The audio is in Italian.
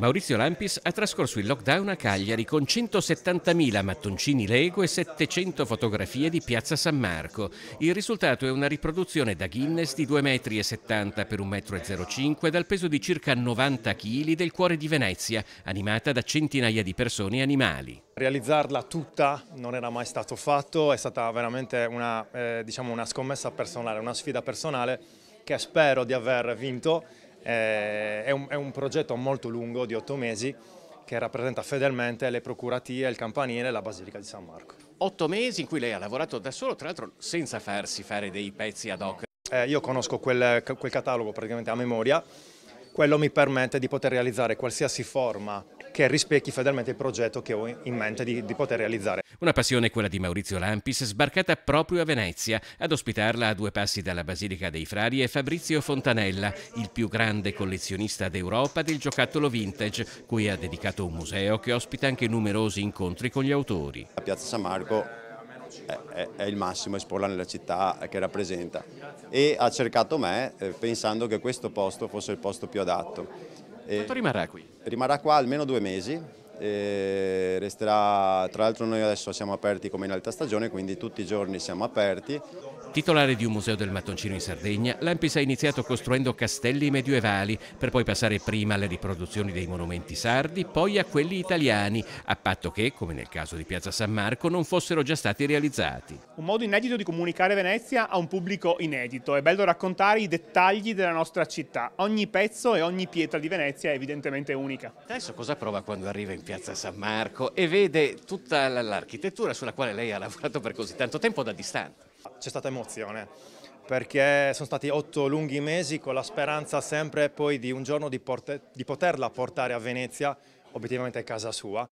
Maurizio Lampis ha trascorso il lockdown a Cagliari con 170.000 mattoncini Lego e 700 fotografie di Piazza San Marco. Il risultato è una riproduzione da Guinness di 2,70 m per 1,05 m dal peso di circa 90 kg del cuore di Venezia, animata da centinaia di persone e animali. Realizzarla tutta non era mai stato fatto, è stata veramente una, eh, diciamo una scommessa personale, una sfida personale che spero di aver vinto eh, è, un, è un progetto molto lungo di otto mesi che rappresenta fedelmente le procuratie, il campanile e la Basilica di San Marco. Otto mesi in cui lei ha lavorato da solo, tra l'altro senza farsi fare dei pezzi ad hoc. Eh, io conosco quel, quel catalogo praticamente a memoria, quello mi permette di poter realizzare qualsiasi forma che rispecchi fedelmente il progetto che ho in mente di, di poter realizzare. Una passione quella di Maurizio Lampis, sbarcata proprio a Venezia. Ad ospitarla a due passi dalla Basilica dei Frari è Fabrizio Fontanella, il più grande collezionista d'Europa del giocattolo vintage, cui ha dedicato un museo che ospita anche numerosi incontri con gli autori. La Piazza San Marco è, è, è il massimo esporla nella città che rappresenta e ha cercato me eh, pensando che questo posto fosse il posto più adatto quanto rimarrà qui? Rimarrà qua almeno due mesi, resterà, tra l'altro noi adesso siamo aperti come in alta stagione, quindi tutti i giorni siamo aperti Titolare di un museo del mattoncino in Sardegna, l'Ampis ha iniziato costruendo castelli medievali per poi passare prima alle riproduzioni dei monumenti sardi, poi a quelli italiani, a patto che, come nel caso di Piazza San Marco, non fossero già stati realizzati. Un modo inedito di comunicare Venezia a un pubblico inedito. È bello raccontare i dettagli della nostra città. Ogni pezzo e ogni pietra di Venezia è evidentemente unica. Adesso cosa prova quando arriva in Piazza San Marco e vede tutta l'architettura sulla quale lei ha lavorato per così tanto tempo da distante? C'è stata emozione perché sono stati otto lunghi mesi con la speranza sempre poi di un giorno di, di poterla portare a Venezia, obiettivamente a casa sua.